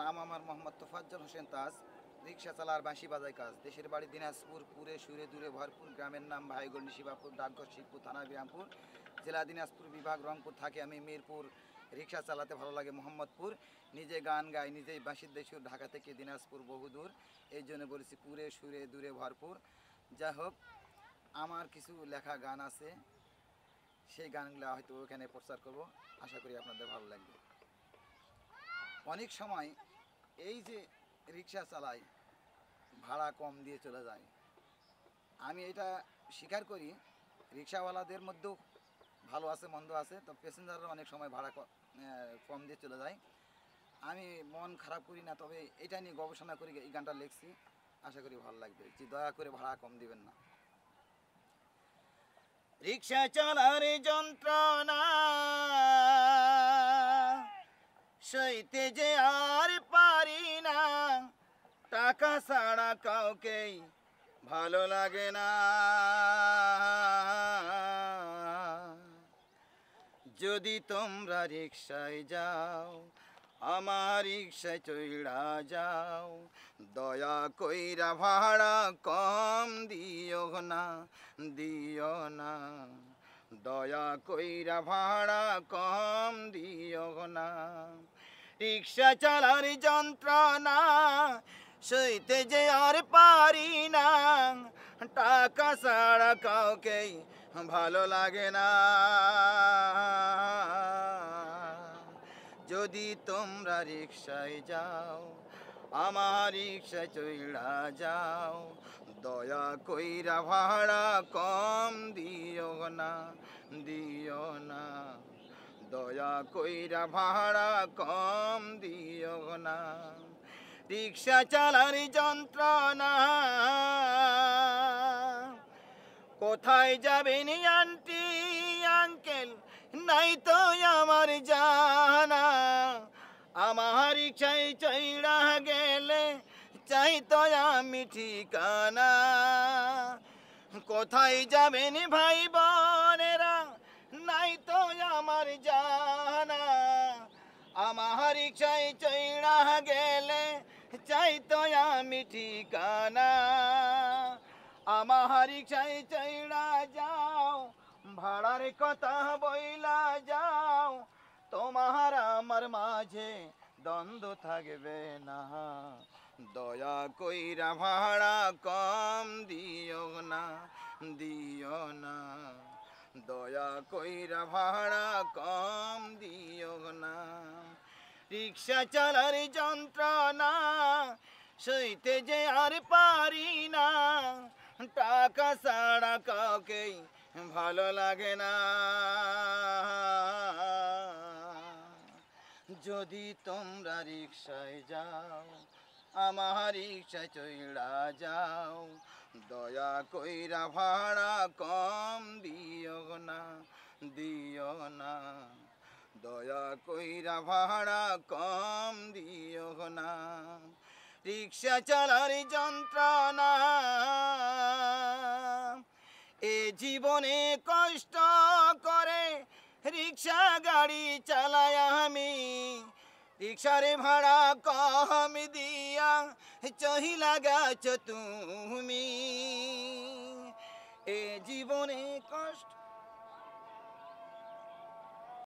নাম আমার মোহাম্মদ তোফাজ্জল হোসেন তাজ রিক্সা চালার বাঁশি বাজায় কাজ দেশের বাড়ি দিনাজপুর পুরে সুরে দূরে ভরপুর গ্রামের নাম ভাইগণ্ডী শিবাপুর ডাকঘর শিবপুর থানা বিরামপুর জেলা দিনাজপুর বিভাগ রংপুর থাকে আমি মিরপুর রিক্সা চালাতে ভালো লাগে মোহাম্মদপুর নিজে গান গাই নিজেই বাঁশির দেশুর ঢাকা থেকে দিনাজপুর বহুদূর এই জন্য বলেছি পুরে সুরে দূরে ভরপুর যাই হোক আমার কিছু লেখা গান আছে সেই গানগুলো হয়তো ওখানে প্রচার করব আশা করি আপনাদের ভালো লাগবে অনেক সময় এই যে রিক্সা চালাই ভাড়া কম দিয়ে চলে যায় আমি এটা স্বীকার করি রিক্সাওয়ালাদের মধ্যেও ভালো আছে মন্দ আছে তো প্যাসেঞ্জাররা অনেক সময় ভাড়া কম দিয়ে চলে যায় আমি মন খারাপ করি না তবে এটা নিয়ে গবেষণা করে এই গানটা লিখছি আশা করি ভালো লাগবে যে দয়া করে ভাড়া কম দিবেন না রিক্সা চালার যন্ত্রণা সইতে যে আর পারি না টাকা ছাড়া কাউকেই ভালো লাগে না যদি তোমরা রিক্সায় যাও আমার রিক্সায় চইড়া যাও দয়া কইরা ভাড়া কম দিও না দিও না দয়া কইরা ভাড়া কম দিও না রিক্সা চালার যন্ত্রণা সইতে যে আর পারি না টাকা সারা কাউকে ভালো লাগে না যদি তোমরা রিক্সায় যাও আমার রিক্সা চইড়া যাও দয়া কইরা ভাড়া কম দিও না দিও না দয়া কইরা ভাড়া কম দিও না রিক্সা চালার যন্ত্রণা কোথায় যাবেন আন্টি আঙ্কেল নাই তো আমার জানা আমার রিক্সায় চৈড়া গেলে চাই তো আমি ঠিকানা কোথায় যাবেন ভাই বোনেরা নাই তো আমার জানা আমার চাই চৈড়া গেলে চাই তো আমি ঠিকানা আমার চাই চৈড়া যাও ভাড়ার কথা বইলা যাও তোমার আমার মাঝে দ্বন্দ্ব থাকবে না দয়া কইরা ভাড়া কম দিও না দি দয়া কইরা ভাড়া কম দিও না রিক্সা চালার যন্ত্রণা সইতে যে আর পারি না টাকা সাড়া কাউকেই ভালো লাগে না যদি তোমরা রিক্সায় যাও আমারি রিক্সা যাও দয়া কইরা ভাড়া কম দিও না দিও না দয়া কইরা ভাড়া কম দিও না রিক্সা চালার যন্ত্রণা এ জীবনে কষ্ট করে রিক্সা গাড়ি চালায় আমি রিক্সারে ভাড়া কম দিয়া চহিলা গেছ তুমি এ জীবনে কষ্ট